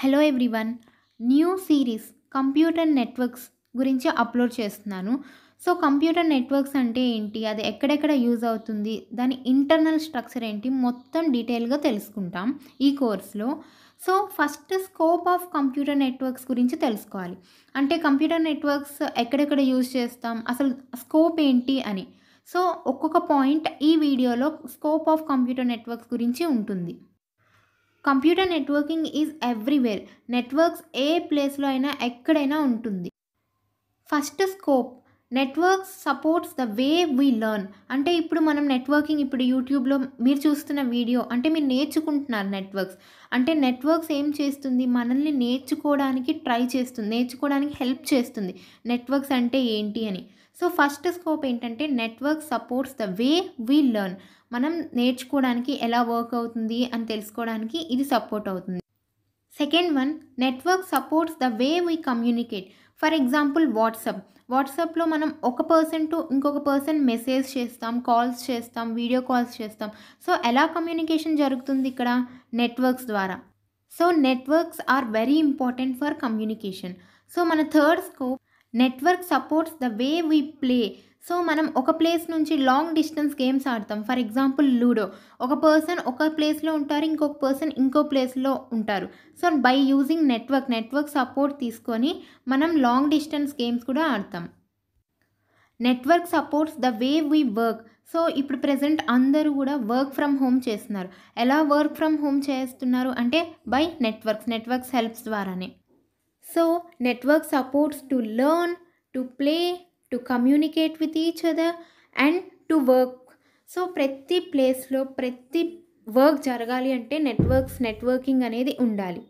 Hello everyone new series computer networks గురించి upload చేస్తున్నాను so computer networks అంటే ఏంటి అది ఎక్కడెక్కడ యూజ్ అవుతుంది దాని ఇంటర్నల్ స్ట్రక్చర్ ఏంటి మొత్తం డీటెయిల్గా తెలుసుకుంటాం ఈ కోర్స్లో so first scope of computer networks గురించి తెలుసుకోవాలి అంటే కంప్యూటర్ నెట్వర్క్స్ ఎక్కడెక్కడ యూజ్ చేస్తాం అసలు స్కోప్ ఏంటి అని సో ఒక్కొక్క పాయింట్ ఈ వీడియోలో స్కోప్ ఆఫ్ కంప్యూటర్ నెట్వర్క్స్ గురించి ఉంటుంది computer networking is everywhere networks ఏ ప్లేస్లో అయినా ఎక్కడైనా ఉంటుంది first scope networks supports the way we learn అంటే ఇప్పుడు మనం నెట్వర్కింగ్ ఇప్పుడు యూట్యూబ్లో మీరు చూస్తున్న వీడియో అంటే మీరు నేర్చుకుంటున్నారు నెట్వర్క్స్ అంటే నెట్వర్క్స్ ఏం చేస్తుంది మనల్ని నేర్చుకోవడానికి ట్రై చేస్తుంది నేర్చుకోవడానికి హెల్ప్ చేస్తుంది నెట్వర్క్స్ అంటే ఏంటి అని సో ఫస్ట్ స్కోప్ ఏంటంటే network supports the way we learn మనం నేర్చుకోవడానికి ఎలా వర్క్ అవుతుంది అని తెలుసుకోవడానికి ఇది సపోర్ట్ అవుతుంది second one network supports the way we communicate for example WhatsApp వాట్సాప్లో మనం ఒక పర్సన్ టు ఇంకొక పర్సన్ మెసేజ్ చేస్తాం కాల్స్ చేస్తాం వీడియో కాల్స్ చేస్తాం సో ఎలా కమ్యూనికేషన్ జరుగుతుంది ఇక్కడ నెట్వర్క్స్ ద్వారా so networks are very important for communication so మన third scope network supports the way we play so మనం ఒక ప్లేస్ నుంచి లాంగ్ డిస్టెన్స్ గేమ్స్ ఆడతాం ఫర్ ఎగ్జాంపుల్ లూడో ఒక పర్సన్ ఒక ప్లేస్లో ఉంటారు ఇంకొక పర్సన్ ఇంకో ప్లేస్లో ఉంటారు so by using network network support తీసుకొని మనం లాంగ్ డిస్టెన్స్ గేమ్స్ కూడా ఆడతాం network supports the way we work so ఇప్పుడు ప్రజెంట్ అందరూ కూడా వర్క్ ఫ్రమ్ హోమ్ చేస్తున్నారు ఎలా వర్క్ ఫ్రమ్ హోమ్ చేస్తున్నారు అంటే బై నెట్వర్క్స్ నెట్వర్క్స్ హెల్ప్స్ ద్వారానే So, network supports to learn, to play, to communicate with each other and to work. So ప్రతి ప్లేస్లో ప్రతి వర్క్ జరగాలి అంటే నెట్వర్క్స్ నెట్వర్కింగ్ అనేది ఉండాలి